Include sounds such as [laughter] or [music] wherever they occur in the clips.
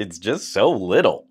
it's just so little.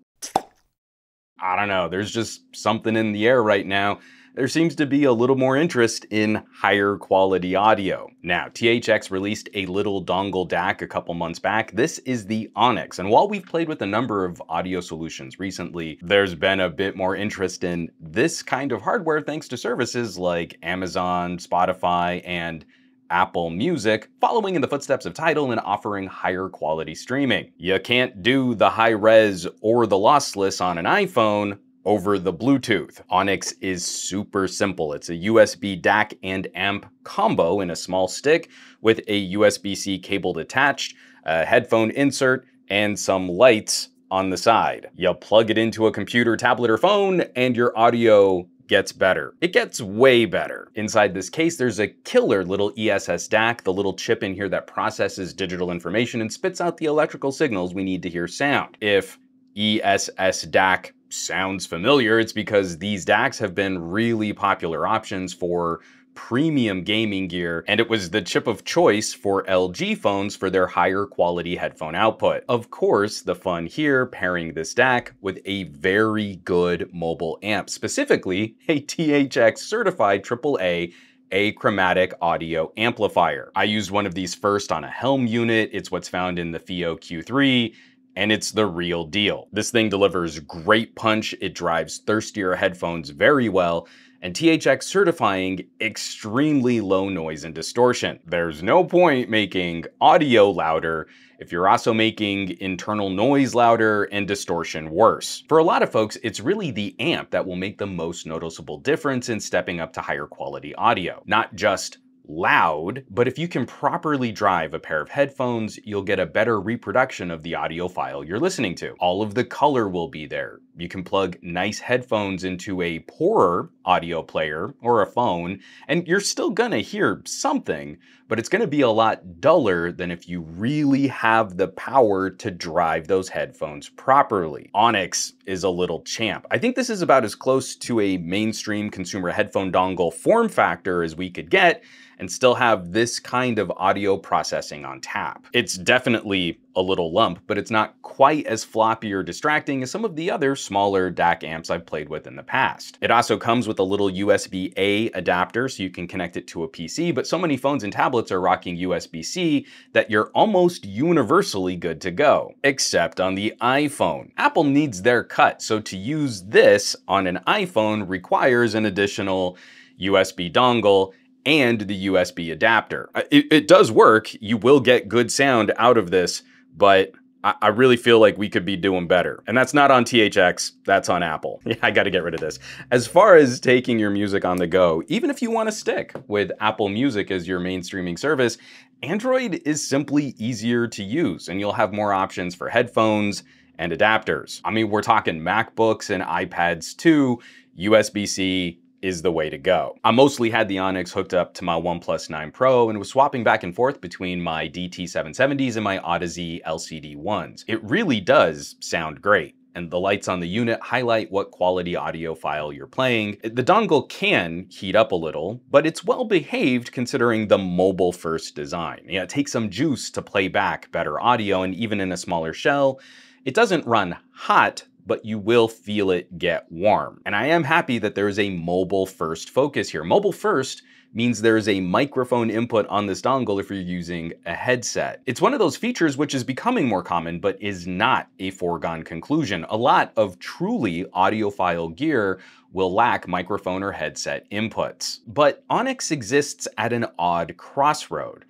I don't know, there's just something in the air right now. There seems to be a little more interest in higher quality audio. Now, THX released a little dongle DAC a couple months back. This is the Onyx, and while we've played with a number of audio solutions recently, there's been a bit more interest in this kind of hardware thanks to services like Amazon, Spotify, and Apple Music, following in the footsteps of Tidal and offering higher quality streaming. You can't do the high res or the lossless on an iPhone, over the Bluetooth. Onyx is super simple. It's a USB DAC and amp combo in a small stick with a USB-C cable attached, a headphone insert, and some lights on the side. You plug it into a computer, tablet, or phone, and your audio gets better. It gets way better. Inside this case, there's a killer little ESS DAC, the little chip in here that processes digital information and spits out the electrical signals we need to hear sound. If ESS DAC sounds familiar, it's because these DACs have been really popular options for premium gaming gear, and it was the chip of choice for LG phones for their higher quality headphone output. Of course, the fun here pairing this DAC with a very good mobile amp, specifically a THX certified AAA achromatic audio amplifier. I used one of these first on a Helm unit, it's what's found in the FIO Q3, and it's the real deal. This thing delivers great punch, it drives thirstier headphones very well, and THX certifying extremely low noise and distortion. There's no point making audio louder if you're also making internal noise louder and distortion worse. For a lot of folks, it's really the amp that will make the most noticeable difference in stepping up to higher quality audio, not just loud, but if you can properly drive a pair of headphones, you'll get a better reproduction of the audio file you're listening to. All of the color will be there. You can plug nice headphones into a poorer audio player or a phone, and you're still gonna hear something, but it's gonna be a lot duller than if you really have the power to drive those headphones properly. Onyx is a little champ. I think this is about as close to a mainstream consumer headphone dongle form factor as we could get and still have this kind of audio processing on tap. It's definitely a little lump, but it's not quite as floppy or distracting as some of the other smaller DAC amps I've played with in the past. It also comes with a little USB-A adapter so you can connect it to a PC, but so many phones and tablets are rocking USB-C that you're almost universally good to go, except on the iPhone. Apple needs their cut, so to use this on an iPhone requires an additional USB dongle and the USB adapter. Uh, it, it does work. You will get good sound out of this, but I, I really feel like we could be doing better. And that's not on THX, that's on Apple. [laughs] Yeah, I gotta get rid of this. As far as taking your music on the go, even if you wanna stick with Apple Music as your main streaming service, Android is simply easier to use and you'll have more options for headphones and adapters. I mean, we're talking MacBooks and iPads too, USB-C, is the way to go. I mostly had the Onyx hooked up to my OnePlus 9 Pro and was swapping back and forth between my DT770s and my Odyssey LCD1s. It really does sound great and the lights on the unit highlight what quality audio file you're playing. The dongle can heat up a little, but it's well behaved considering the mobile first design. it takes some juice to play back better audio and even in a smaller shell, it doesn't run hot but you will feel it get warm. And I am happy that there is a mobile first focus here. Mobile first means there is a microphone input on this dongle if you're using a headset. It's one of those features which is becoming more common, but is not a foregone conclusion. A lot of truly audiophile gear will lack microphone or headset inputs. But Onyx exists at an odd crossroad.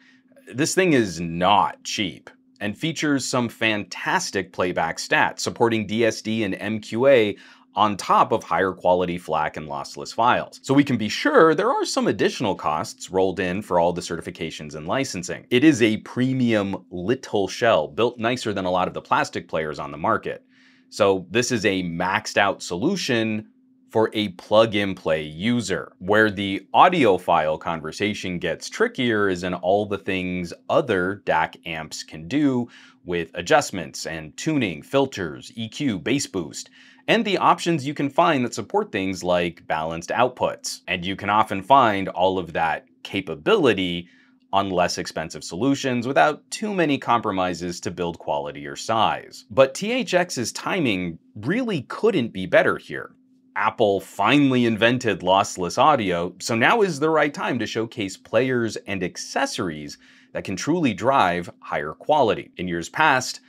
This thing is not cheap and features some fantastic playback stats supporting DSD and MQA on top of higher quality FLAC and lossless files. So we can be sure there are some additional costs rolled in for all the certifications and licensing. It is a premium little shell, built nicer than a lot of the plastic players on the market. So this is a maxed out solution for a plug-and-play user. Where the audio file conversation gets trickier is in all the things other DAC amps can do with adjustments and tuning, filters, EQ, bass boost, and the options you can find that support things like balanced outputs. And you can often find all of that capability on less expensive solutions without too many compromises to build quality or size. But THX's timing really couldn't be better here. Apple finally invented lossless audio, so now is the right time to showcase players and accessories that can truly drive higher quality. In years past,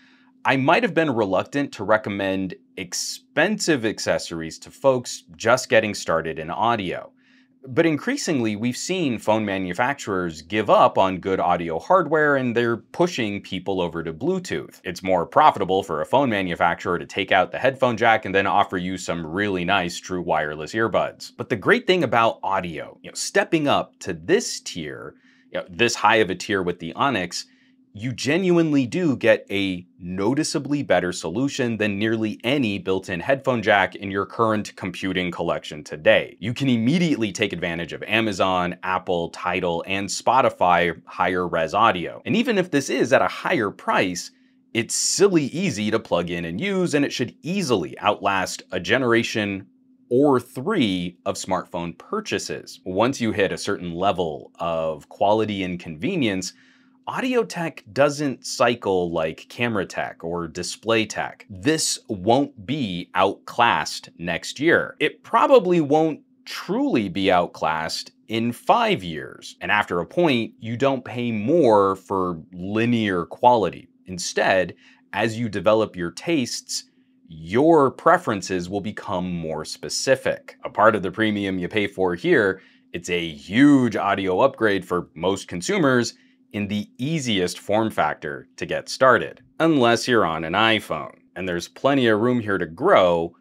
I might have been reluctant to recommend expensive accessories to folks just getting started in audio. But increasingly, we've seen phone manufacturers give up on good audio hardware and they're pushing people over to Bluetooth. It's more profitable for a phone manufacturer to take out the headphone jack and then offer you some really nice true wireless earbuds. But the great thing about audio, you know, stepping up to this tier, you know, this high of a tier with the Onyx, you genuinely do get a noticeably better solution than nearly any built-in headphone jack in your current computing collection today. You can immediately take advantage of Amazon, Apple, Tidal, and Spotify higher res audio. And even if this is at a higher price, it's silly easy to plug in and use, and it should easily outlast a generation or three of smartphone purchases. Once you hit a certain level of quality and convenience, Audio tech doesn't cycle like camera tech or display tech. This won't be outclassed next year. It probably won't truly be outclassed in five years. And after a point, you don't pay more for linear quality. Instead, as you develop your tastes, your preferences will become more specific. A part of the premium you pay for here, it's a huge audio upgrade for most consumers, in the easiest form factor to get started, unless you're on an iPhone. And there's plenty of room here to grow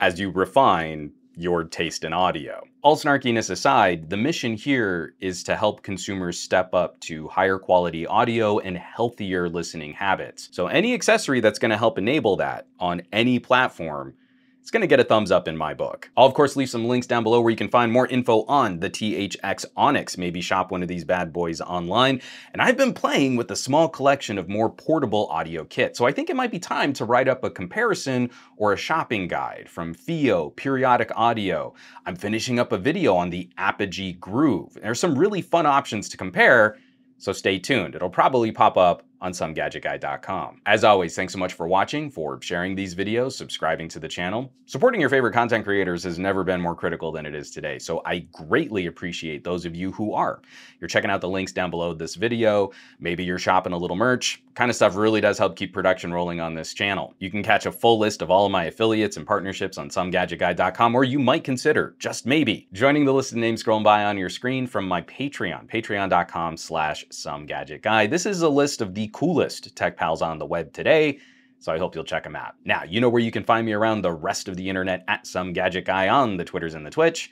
as you refine your taste in audio. All snarkiness aside, the mission here is to help consumers step up to higher quality audio and healthier listening habits. So any accessory that's gonna help enable that on any platform it's going to get a thumbs up in my book. I'll of course leave some links down below where you can find more info on the THX Onyx, maybe shop one of these bad boys online. And I've been playing with a small collection of more portable audio kits, so I think it might be time to write up a comparison or a shopping guide from Fio, Periodic Audio. I'm finishing up a video on the Apogee Groove. There's some really fun options to compare, so stay tuned. It'll probably pop up on somegadgetguy.com. As always, thanks so much for watching, for sharing these videos, subscribing to the channel. Supporting your favorite content creators has never been more critical than it is today, so I greatly appreciate those of you who are. You're checking out the links down below this video, maybe you're shopping a little merch, kind of stuff really does help keep production rolling on this channel. You can catch a full list of all of my affiliates and partnerships on somegadgetguy.com, or you might consider, just maybe, joining the list of names scrolling by on your screen from my Patreon, patreon.com slash somegadgetguy. This is a list of the coolest tech pals on the web today, so I hope you'll check them out. Now, you know where you can find me around the rest of the internet at some gadget guy on the Twitters and the Twitch,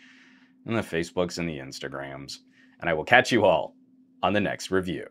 and the Facebooks and the Instagrams. And I will catch you all on the next review.